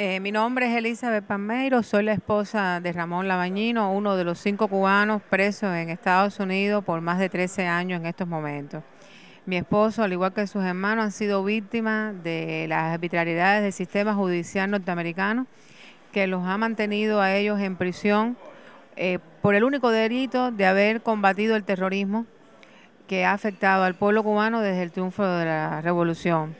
Eh, mi nombre es Elizabeth Palmeiro, soy la esposa de Ramón Labañino, uno de los cinco cubanos presos en Estados Unidos por más de 13 años en estos momentos. Mi esposo, al igual que sus hermanos, han sido víctimas de las arbitrariedades del sistema judicial norteamericano que los ha mantenido a ellos en prisión eh, por el único delito de haber combatido el terrorismo que ha afectado al pueblo cubano desde el triunfo de la revolución.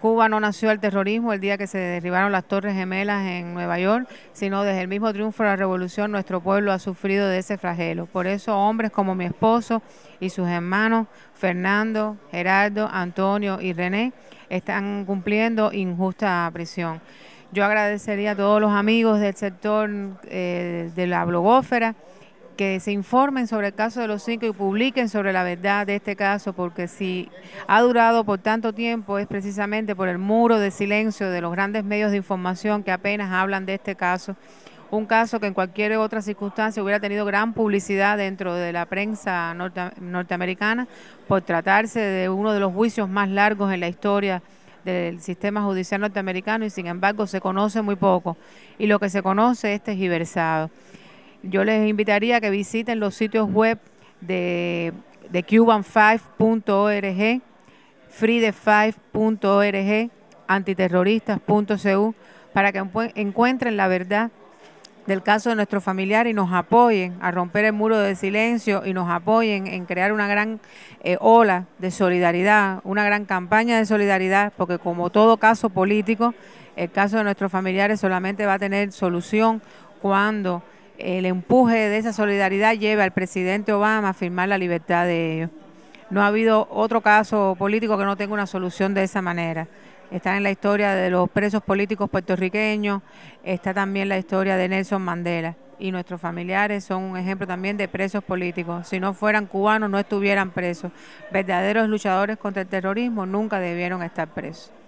Cuba no nació el terrorismo el día que se derribaron las Torres Gemelas en Nueva York, sino desde el mismo triunfo de la revolución nuestro pueblo ha sufrido de ese flagelo. Por eso hombres como mi esposo y sus hermanos Fernando, Gerardo, Antonio y René están cumpliendo injusta prisión. Yo agradecería a todos los amigos del sector eh, de la blogófera que se informen sobre el caso de los cinco y publiquen sobre la verdad de este caso, porque si ha durado por tanto tiempo es precisamente por el muro de silencio de los grandes medios de información que apenas hablan de este caso. Un caso que en cualquier otra circunstancia hubiera tenido gran publicidad dentro de la prensa norteamericana por tratarse de uno de los juicios más largos en la historia del sistema judicial norteamericano y sin embargo se conoce muy poco y lo que se conoce es tejiversado. Este yo les invitaría a que visiten los sitios web de, de cuban5.org, freethe5.org, antiterroristas.cu, para que encuentren la verdad del caso de nuestro familiar y nos apoyen a romper el muro de silencio y nos apoyen en crear una gran eh, ola de solidaridad, una gran campaña de solidaridad, porque como todo caso político, el caso de nuestros familiares solamente va a tener solución cuando el empuje de esa solidaridad lleva al presidente Obama a firmar la libertad de ellos. No ha habido otro caso político que no tenga una solución de esa manera. Está en la historia de los presos políticos puertorriqueños, está también la historia de Nelson Mandela y nuestros familiares son un ejemplo también de presos políticos. Si no fueran cubanos no estuvieran presos. Verdaderos luchadores contra el terrorismo nunca debieron estar presos.